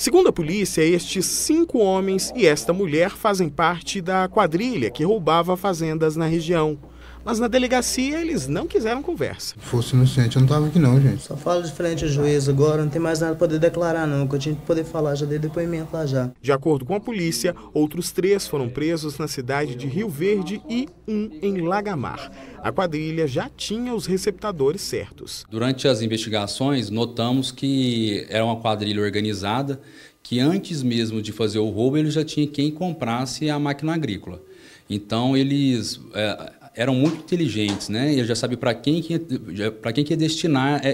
Segundo a polícia, estes cinco homens e esta mulher fazem parte da quadrilha que roubava fazendas na região mas na delegacia eles não quiseram conversa. Se fosse inocente, eu não estava aqui não, gente. Só falo de frente ao juiz agora, não tem mais nada para poder declarar não, que eu tinha que poder falar, já dei depoimento lá já. De acordo com a polícia, outros três foram presos na cidade de Rio Verde e um em Lagamar. A quadrilha já tinha os receptadores certos. Durante as investigações, notamos que era uma quadrilha organizada que antes mesmo de fazer o roubo, ele já tinha quem comprasse a máquina agrícola. Então, eles... É, eram muito inteligentes, né? E já sabe para quem que para quem que destinar é,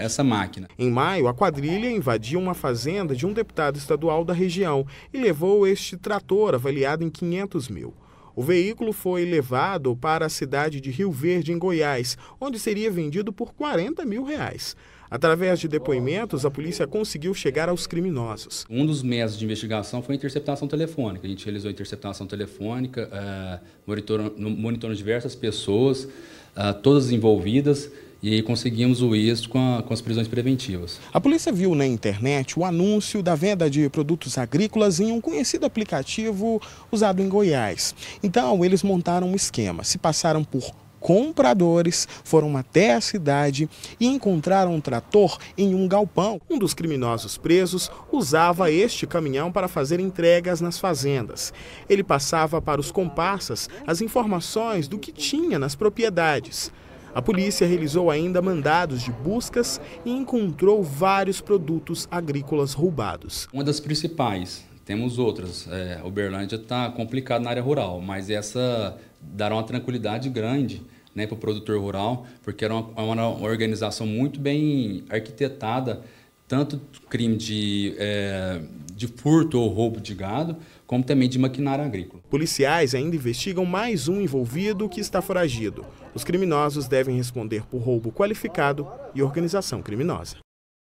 é essa máquina. Em maio, a quadrilha invadiu uma fazenda de um deputado estadual da região e levou este trator avaliado em 500 mil. O veículo foi levado para a cidade de Rio Verde, em Goiás, onde seria vendido por 40 mil reais. Através de depoimentos, a polícia conseguiu chegar aos criminosos. Um dos meios de investigação foi a interceptação telefônica. A gente realizou a interceptação telefônica, eh, monitorando, monitorando diversas pessoas, ah, todas envolvidas, e aí conseguimos o êxito com, a, com as prisões preventivas. A polícia viu na internet o anúncio da venda de produtos agrícolas em um conhecido aplicativo usado em Goiás. Então, eles montaram um esquema, se passaram por compradores foram até a cidade e encontraram um trator em um galpão. Um dos criminosos presos usava este caminhão para fazer entregas nas fazendas. Ele passava para os comparsas as informações do que tinha nas propriedades. A polícia realizou ainda mandados de buscas e encontrou vários produtos agrícolas roubados. Uma das principais, temos outras. É, Uberlândia está complicado na área rural, mas essa dará uma tranquilidade grande né, para o produtor rural, porque era uma, é uma, organização muito bem arquitetada, tanto crime de é, de furto ou roubo de gado, como também de maquinário agrícola. Policiais ainda investigam mais um envolvido que está foragido. Os criminosos devem responder por roubo qualificado e organização criminosa.